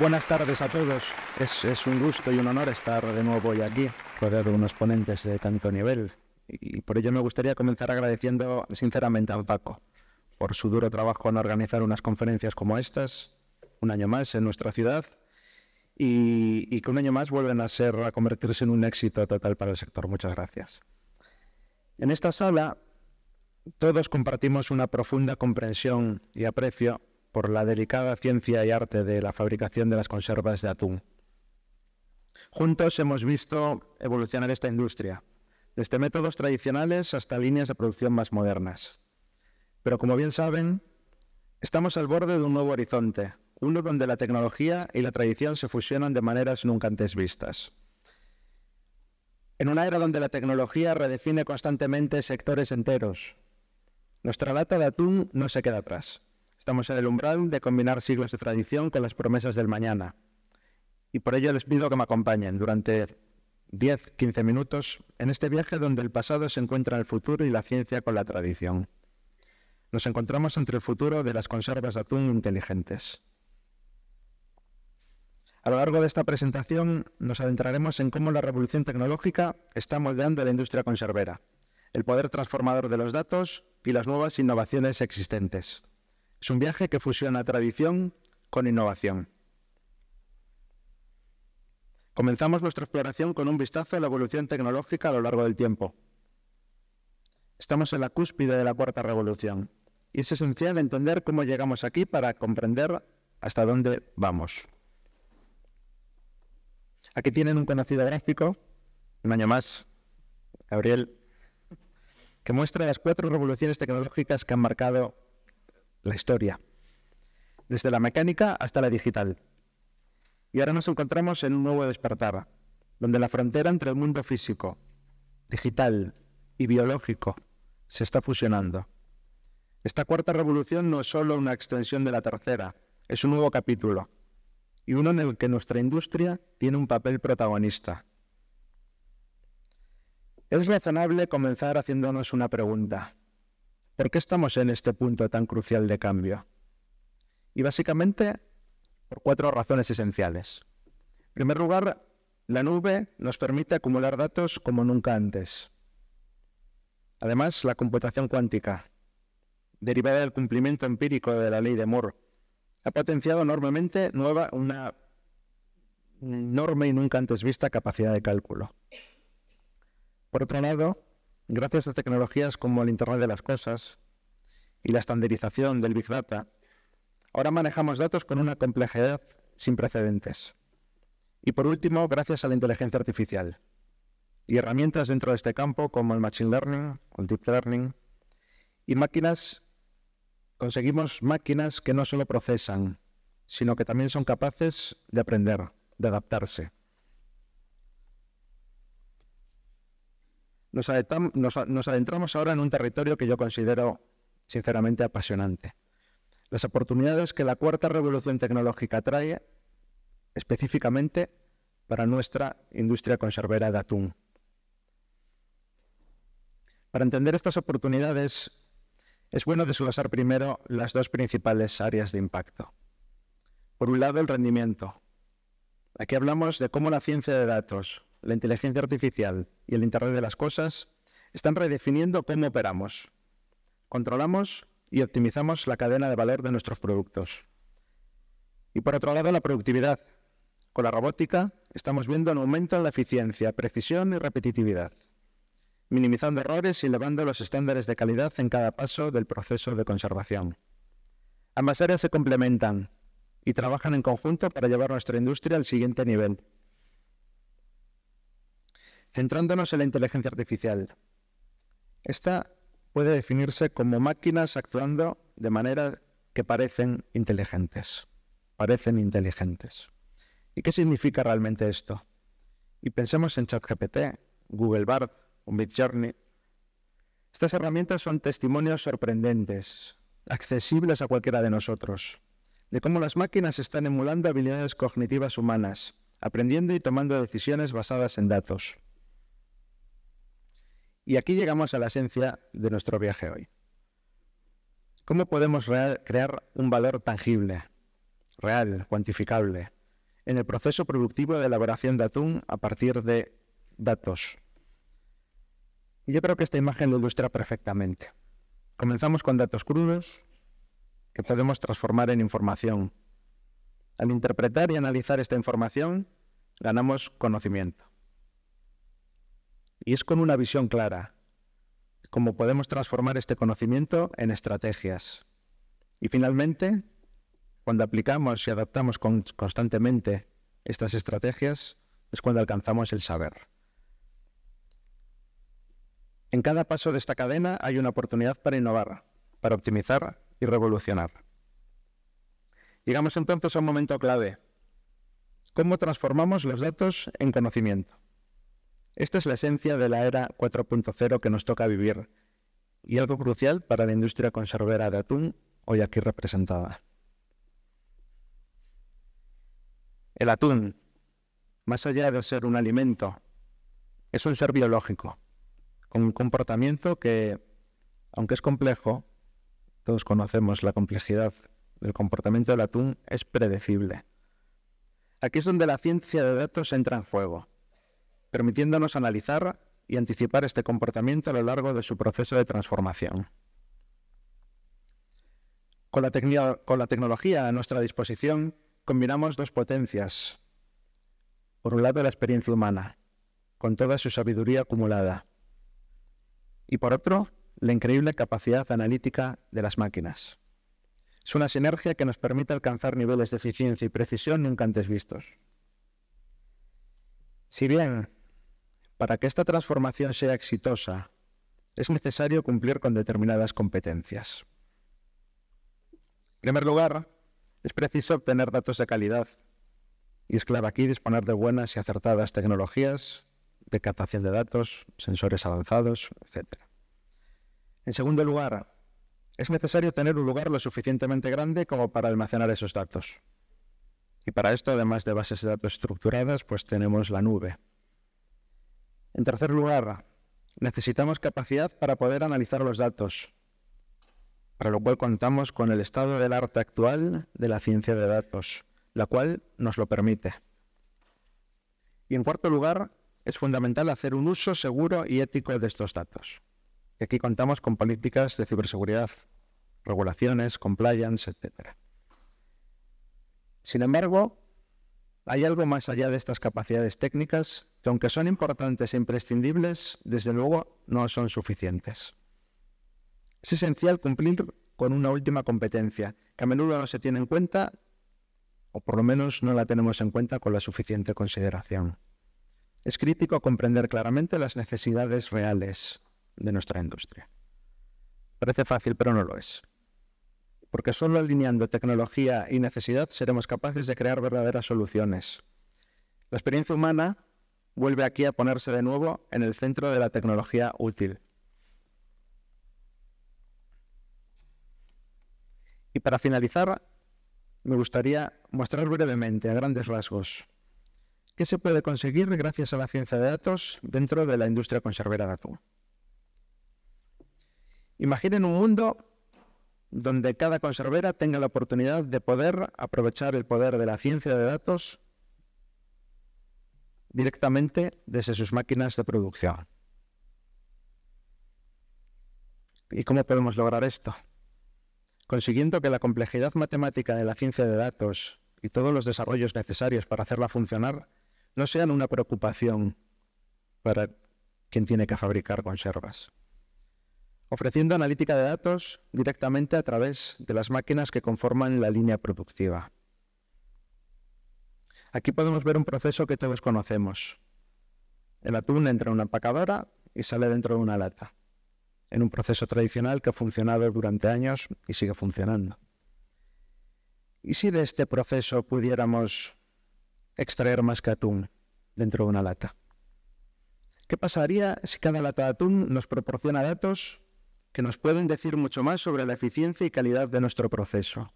Buenas tardes a todos. Es, un gusto y un honor estar de nuevo hoy aquí, rodeado de unos ponentes de tanto nivel. Y por ello me gustaría comenzar agradeciendo sinceramente a Paco por su duro trabajo en organizar unas conferencias como estas, un año más en nuestra ciudad, y, y que un año más vuelven a ser, a convertirse en un éxito total para el sector. Muchas gracias. En esta sala todos compartimos una profunda comprensión y aprecio por la delicada ciencia y arte de la fabricación de las conservas de atún. Juntos hemos visto evolucionar esta industria, desde métodos tradicionales hasta líneas de producción más modernas. Pero como bien saben, estamos al borde de un nuevo horizonte, uno donde la tecnología y la tradición se fusionan de maneras nunca antes vistas. En una era donde la tecnología redefine constantemente sectores enteros, nuestra lata de atún no se queda atrás. Estamos en el umbral de combinar siglos de tradición con las promesas del mañana. Y por ello les pido que me acompañen durante 10-15 minutos en este viaje donde el pasado se encuentra en el futuro y la ciencia con la tradición. Nos encontramos entre el futuro de las conservas de atún inteligentes. A lo largo de esta presentación nos adentraremos en cómo la revolución tecnológica está moldeando la industria conservera, el poder transformador de los datos y las nuevas innovaciones existentes. Es un viaje que fusiona tradición con innovación. Comenzamos nuestra exploración con un vistazo a la evolución tecnológica a lo largo del tiempo. Estamos en la cúspide de la cuarta revolución y es esencial entender cómo llegamos aquí para comprender hasta dónde vamos. Aquí tienen un conocido gráfico, un año más, Gabriel, que muestra las cuatro revoluciones tecnológicas que han marcado la historia, desde la mecánica hasta la digital. Y ahora nos encontramos en un nuevo despertar, donde la frontera entre el mundo físico, digital y biológico se está fusionando. Esta cuarta revolución no es solo una extensión de la tercera, es un nuevo capítulo, y uno en el que nuestra industria tiene un papel protagonista. Es razonable comenzar haciéndonos una pregunta. ¿Por qué estamos en este punto tan crucial de cambio? Y básicamente por cuatro razones esenciales. En primer lugar, la nube nos permite acumular datos como nunca antes. Además, la computación cuántica, derivada del cumplimiento empírico de la ley de Moore, ha potenciado enormemente nueva, una enorme y nunca antes vista capacidad de cálculo. Por otro lado, Gracias a tecnologías como el Internet de las Cosas y la estandarización del Big Data, ahora manejamos datos con una complejidad sin precedentes. Y por último, gracias a la inteligencia artificial y herramientas dentro de este campo como el Machine Learning, el Deep Learning y máquinas, conseguimos máquinas que no solo procesan, sino que también son capaces de aprender, de adaptarse. nos, adentramos ahora en un territorio que yo considero sinceramente apasionante. Las oportunidades que la cuarta revolución tecnológica trae específicamente para nuestra industria conservera de atún. Para entender estas oportunidades es bueno desglosar primero las dos principales áreas de impacto. Por un lado, el rendimiento. Aquí hablamos de cómo la ciencia de datos, la inteligencia artificial y el Internet de las Cosas están redefiniendo cómo operamos, controlamos y optimizamos la cadena de valor de nuestros productos. Y por otro lado, la productividad. Con la robótica estamos viendo un aumento en la eficiencia, precisión y repetitividad, minimizando errores y elevando los estándares de calidad en cada paso del proceso de conservación. Ambas áreas se complementan y trabajan en conjunto para llevar nuestra industria al siguiente nivel, Centrándonos en la inteligencia artificial. Esta puede definirse como máquinas actuando de manera que parecen inteligentes. Parecen inteligentes. ¿Y qué significa realmente esto? Y pensemos en ChatGPT, Google Bard o Midjourney. Estas herramientas son testimonios sorprendentes, accesibles a cualquiera de nosotros, de cómo las máquinas están emulando habilidades cognitivas humanas, aprendiendo y tomando decisiones basadas en datos. Y aquí llegamos a la esencia de nuestro viaje hoy. ¿Cómo podemos crear un valor tangible, real, cuantificable, en el proceso productivo de elaboración de atún a partir de datos? Y Yo creo que esta imagen lo ilustra perfectamente. Comenzamos con datos crudos que podemos transformar en información. Al interpretar y analizar esta información, ganamos conocimiento. Y es con una visión clara, cómo podemos transformar este conocimiento en estrategias. Y finalmente, cuando aplicamos y adaptamos constantemente estas estrategias, es cuando alcanzamos el saber. En cada paso de esta cadena hay una oportunidad para innovar, para optimizar y revolucionar. Llegamos entonces a un momento clave. ¿Cómo transformamos los datos en conocimiento? Esta es la esencia de la era 4.0 que nos toca vivir y algo crucial para la industria conservera de atún hoy aquí representada. El atún, más allá de ser un alimento, es un ser biológico, con un comportamiento que, aunque es complejo, todos conocemos la complejidad del comportamiento del atún, es predecible. Aquí es donde la ciencia de datos entra en juego permitiéndonos analizar y anticipar este comportamiento a lo largo de su proceso de transformación. Con la, tecnología a nuestra disposición, combinamos dos potencias. Por un lado, la experiencia humana, con toda su sabiduría acumulada. Y por otro, la increíble capacidad analítica de las máquinas. Es una sinergia que nos permite alcanzar niveles de eficiencia y precisión nunca antes vistos. Si bien para que esta transformación sea exitosa, es necesario cumplir con determinadas competencias. En primer lugar, es preciso obtener datos de calidad. Y es clave aquí disponer de buenas y acertadas tecnologías de captación de datos, sensores avanzados, etc. En segundo lugar, es necesario tener un lugar lo suficientemente grande como para almacenar esos datos. Y para esto, además de bases de datos estructuradas, pues tenemos la nube, en tercer lugar, necesitamos capacidad para poder analizar los datos, para lo cual contamos con el estado del arte actual de la ciencia de datos, la cual nos lo permite. Y en cuarto lugar, es fundamental hacer un uso seguro y ético de estos datos. Y aquí contamos con políticas de ciberseguridad, regulaciones, compliance, etc. Sin embargo, hay algo más allá de estas capacidades técnicas que aunque son importantes e imprescindibles, desde luego no son suficientes. Es esencial cumplir con una última competencia, que a menudo no se tiene en cuenta, o por lo menos no la tenemos en cuenta con la suficiente consideración. Es crítico comprender claramente las necesidades reales de nuestra industria. Parece fácil, pero no lo es. Porque solo alineando tecnología y necesidad seremos capaces de crear verdaderas soluciones. La experiencia humana vuelve aquí a ponerse de nuevo en el centro de la tecnología útil. Y para finalizar, me gustaría mostrar brevemente, a grandes rasgos, qué se puede conseguir gracias a la ciencia de datos dentro de la industria conservera de datos. Imaginen un mundo donde cada conservera tenga la oportunidad de poder aprovechar el poder de la ciencia de datos directamente desde sus máquinas de producción. ¿Y cómo podemos lograr esto? Consiguiendo que la complejidad matemática de la ciencia de datos y todos los desarrollos necesarios para hacerla funcionar no sean una preocupación para quien tiene que fabricar conservas. Ofreciendo analítica de datos directamente a través de las máquinas que conforman la línea productiva. Aquí podemos ver un proceso que todos conocemos. El atún entra en una empacadora y sale dentro de una lata, en un proceso tradicional que ha funcionado durante años y sigue funcionando. ¿Y si de este proceso pudiéramos extraer más que atún dentro de una lata? ¿Qué pasaría si cada lata de atún nos proporciona datos que nos pueden decir mucho más sobre la eficiencia y calidad de nuestro proceso?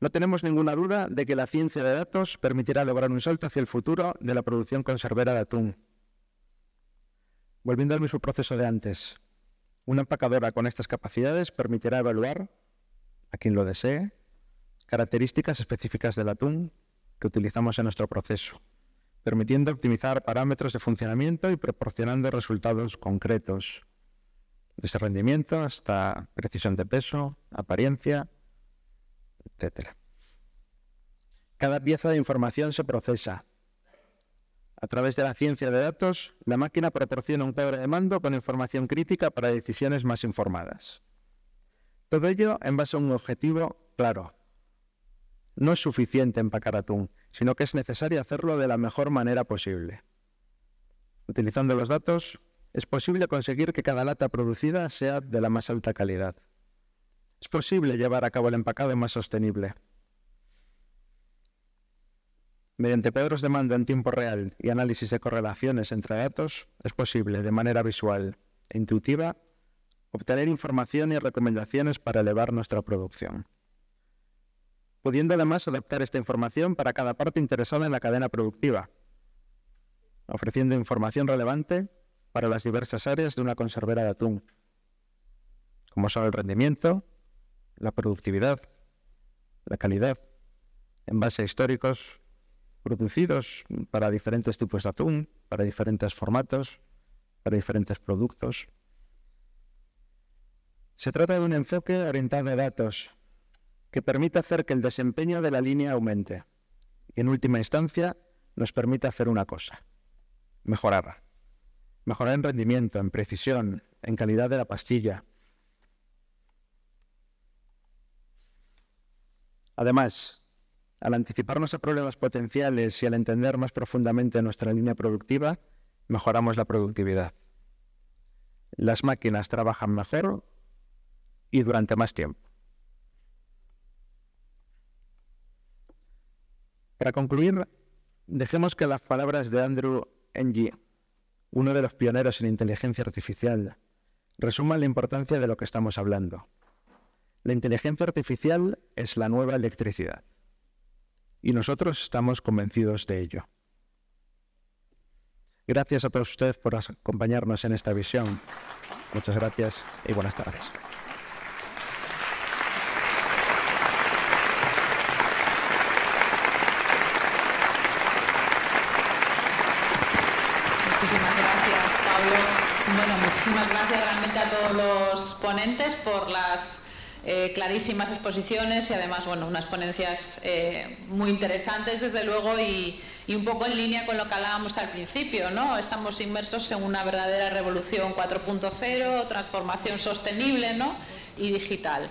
No tenemos ninguna duda de que la ciencia de datos permitirá lograr un salto hacia el futuro de la producción conservera de atún. Volviendo al mismo proceso de antes, una empacadora con estas capacidades permitirá evaluar, a quien lo desee, características específicas del atún que utilizamos en nuestro proceso, permitiendo optimizar parámetros de funcionamiento y proporcionando resultados concretos, desde rendimiento hasta precisión de peso, apariencia, cada pieza de información se procesa. A través de la ciencia de datos, la máquina proporciona un cable de mando con información crítica para decisiones más informadas. Todo ello en base a un objetivo claro. No es suficiente empacar atún, sino que es necesario hacerlo de la mejor manera posible. Utilizando los datos, es posible conseguir que cada lata producida sea de la más alta calidad. Es posible llevar a cabo el empacado más sostenible. Mediante Pedros de mando en tiempo real y análisis de correlaciones entre datos, es posible, de manera visual e intuitiva, obtener información y recomendaciones para elevar nuestra producción. Pudiendo además adaptar esta información para cada parte interesada en la cadena productiva, ofreciendo información relevante para las diversas áreas de una conservera de atún, como son el rendimiento, la productividad, la calidad, en base a históricos producidos para diferentes tipos de atún, para diferentes formatos, para diferentes productos. Se trata de un enfoque orientado a datos que permite hacer que el desempeño de la línea aumente y, en última instancia, nos permite hacer una cosa, mejorar. Mejorar en rendimiento, en precisión, en calidad de la pastilla, Además, al anticiparnos a problemas potenciales y al entender más profundamente nuestra línea productiva, mejoramos la productividad. Las máquinas trabajan más cero y durante más tiempo. Para concluir, dejemos que las palabras de Andrew Ng, uno de los pioneros en inteligencia artificial, resuman la importancia de lo que estamos hablando. La inteligencia artificial es la nueva electricidad y nosotros estamos convencidos de ello. Gracias a todos ustedes por acompañarnos en esta visión. Muchas gracias y buenas tardes. Muchísimas gracias, Pablo. Bueno, muchísimas gracias realmente a todos los ponentes por las eh, clarísimas exposiciones y además bueno, unas ponencias eh, muy interesantes desde luego y, y, un poco en línea con lo que hablábamos al principio. ¿no? Estamos inmersos en una verdadera revolución 4.0, transformación sostenible ¿no? y digital.